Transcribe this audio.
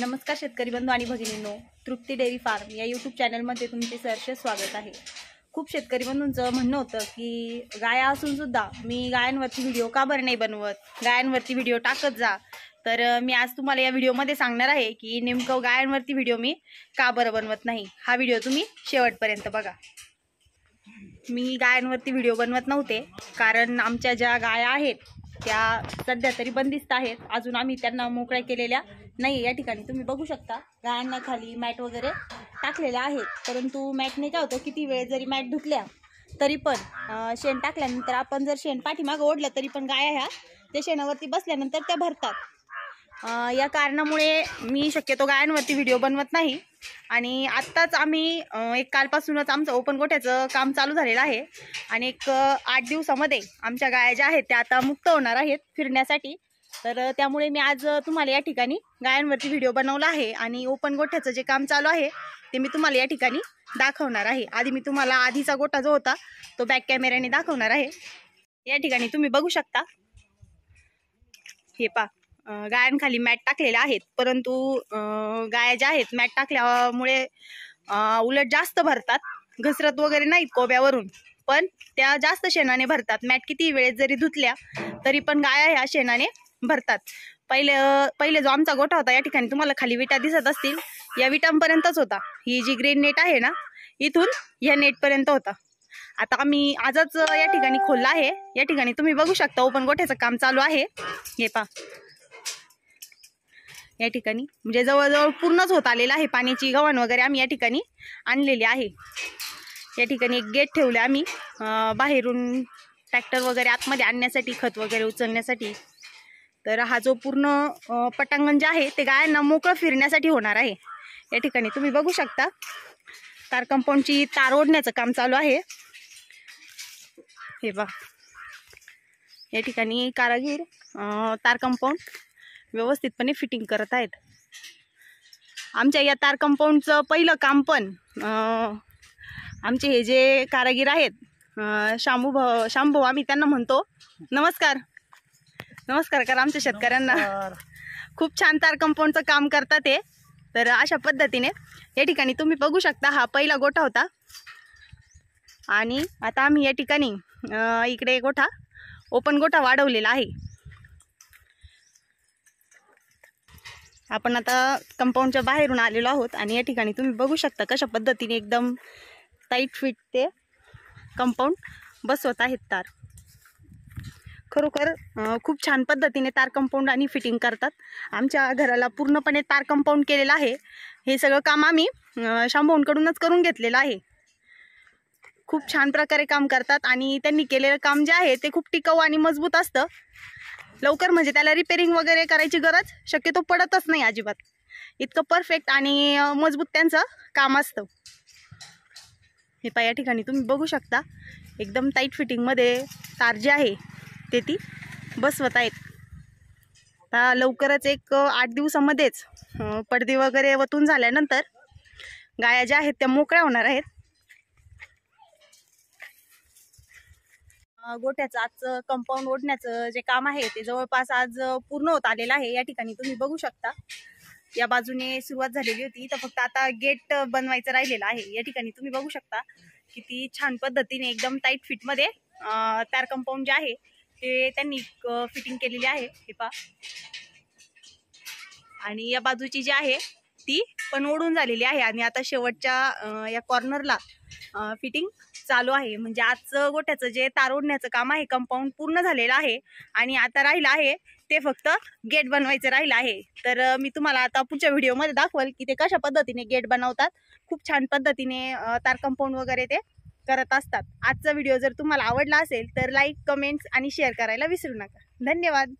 नमस्कार शेतकरी बंधू आणि भगिनींनो तृप्ती डेअरी फार्म या यूट्यूब चॅनलमध्ये तुमचे सरसे स्वागत आहे खूप शेतकरी बंधूंचं म्हणणं होतं की गाया सुद्धा मी गायांवरती व्हिडिओ का बरं नाही बनवत गायांवरती व्हिडिओ टाकत जा तर मी आज तुम्हाला या व्हिडिओमध्ये सांगणार आहे की नेमकं गायांवरती व्हिडिओ मी का बरं बनवत नाही हा व्हिडिओ तुम्ही शेवटपर्यंत बघा मी गायांवरती व्हिडिओ बनवत नव्हते कारण आमच्या ज्या गाया आहेत त्या सध्या तरी बंदिस्त आहेत अजून आम्ही त्यांना मोकळ्या केलेल्या नाही या ठिकाणी तुम्ही बघू शकता गायांना खाली मॅट वगैरे टाकलेले आहेत परंतु मॅटने काय होतं किती वेळ जरी मॅट धुतल्या तरी पण शेण टाकल्यानंतर आपण जर शेण पाठीमागं ओढलं तरी पण गाया ह्या त्या शेणावरती बसल्यानंतर त्या भरतात या कारणामुळे मी शक्यतो गायांवरती व्हिडिओ बनवत नाही आणि आत्ताच आम्ही एक कालपासूनच आमचं ओपन गोठ्याचं काम चालू झालेलं आहे आणि एक आठ दिवसामध्ये आमच्या गाया ज्या आहेत त्या आता मुक्त होणार आहेत फिरण्यासाठी तर त्यामुळे मी आज तुम्हाला या ठिकाणी गायांवरती व्हिडिओ बनवला आहे आणि ओपन गोठ्याचं जे काम चालू आहे ते मी तुम्हाला या ठिकाणी दाखवणार आहे आधी मी तुम्हाला आधीचा गोठा जो होता तो बॅक कॅमेऱ्याने दाखवणार आहे या ठिकाणी तुम्ही बघू शकता हे पा गायांखाली मॅट टाकलेल्या आहेत परंतु गाया ज्या आहेत मॅट टाकल्यामुळे उलट जास्त भरतात घसरत वगैरे नाहीत कोब्यावरून पण त्या जास्त शेणाने भरतात मॅट किती वेळेत जरी धुतल्या तरी पण गाया ह्या शेणाने भरतात पहिले पहिले जो आमचा गोठा होता या ठिकाणी तुम्हाला खाली विटा दिसत असतील या विटांपर्यंतच होता ही जी ग्रीन नेट आहे ना इथून या नेटपर्यंत होता आता आम्ही आजच या ठिकाणी खोलला आहे या ठिकाणी तुम्ही बघू शकता ओपन गोठ्याचं काम चालू आहे हे पा या ठिकाणी म्हणजे जवळजवळ पूर्णच होत आलेलं आहे पाण्याची गव्हाण वगैरे आम्ही या ठिकाणी आणलेली आहे या ठिकाणी एक गेट ठेवलं आम्ही बाहेरून ट्रॅक्टर वगैरे आतमध्ये आणण्यासाठी खत वगैरे उचलण्यासाठी तर हा जो पूर्ण पटांगण जे आहे ते गायांना मोकळं फिरण्यासाठी होणार आहे या ठिकाणी तुम्ही बघू शकता तार कंपाऊंडची तार ओढण्याचं काम चालू आहे हे बघा या ठिकाणी कारागीर तार कंपाऊंड व्यवस्थितपणे फिटिंग करत आहेत आमच्या या तार कंपाऊंडचं पहिलं काम पण आमचे हे जे कारागीर आहेत शांभू भाऊ शांभू आम्ही त्यांना म्हणतो नमस्कार नमस्कार करा आमच्या शेतकऱ्यांना खूप छान तार कंपाऊंडचं काम करतात ते तर अशा पद्धतीने या ठिकाणी तुम्ही बघू शकता हा पहिला गोठा होता आणि आता आम्ही या ठिकाणी इकडे गोठा ओपन गोठा वाढवलेला आहे आपण आता कंपाऊंडच्या बाहेरून आलेलो आहोत आणि या ठिकाणी तुम्ही बघू शकता कशा पद्धतीने एकदम टाईट फिट ते कंपाऊंड बसवत आहेत तार खरोखर खूप छान पद्धतीने तार कंपाऊंड आणि फिटिंग करतात आमच्या घराला पूर्णपणे तार कंपाऊंड केलेलं आहे हे सगळं काम आम्ही शांभाऊंकडूनच करून घेतलेलं आहे खूप छान प्रकारे काम करतात आणि त्यांनी केलेलं काम जे आहे ते खूप टिकाऊ आणि मजबूत असतं लवकर म्हणजे त्याला रिपेरिंग वगैरे करायची गरज शक्यतो पडतच नाही अजिबात इतकं परफेक्ट आणि मजबूत त्यांचं काम असतं हे पहा या ठिकाणी तुम्ही बघू शकता एकदम टाईट फिटिंगमध्ये तार जे आहे ते ती बसवत आहेत आता लवकरच एक आठ दिवसामध्येच पडदे वगैरे वतून झाल्यानंतर गाया ज्या आहेत त्या मोकळ्या होणार आहेत गोठ्याचं आजचं कंपाऊंड ओढण्याचं जे काम आहे ते जवळपास आज पूर्ण होत आलेलं आहे या ठिकाणी तुम्ही बघू शकता या बाजूने सुरुवात झालेली होती तर फक्त आता गेट बनवायचं राहिलेलं आहे या ठिकाणी तुम्ही बघू शकता किती छान पद्धतीने एकदम टाईट फिटमध्ये तार कंपाऊंड जे आहे ते त्यांनी फिटिंग केलेली आहे हे पा आणि या बाजूची जी आहे ती पण ओढून झालेली आहे आणि आता शेवटच्या या कॉर्नरला फिटिंग चालू आहे म्हणजे आजचं गोठ्याचं जे तार ओढण्याचं काम आहे कंपाऊंड पूर्ण झालेलं आहे आणि आता राहिलं आहे ते फक्त गेट बनवायचं राहिलं आहे तर मी तुम्हाला आता पुढच्या व्हिडिओमध्ये दाखवल की ते कशा पद्धतीने गेट बनवतात खूप छान पद्धतीने तार कंपाऊंड वगैरे ते करत असतात आजचा व्हिडिओ जर तुम्हाला आवडला असेल तर लाईक कमेंट्स आणि शेअर करायला विसरू नका धन्यवाद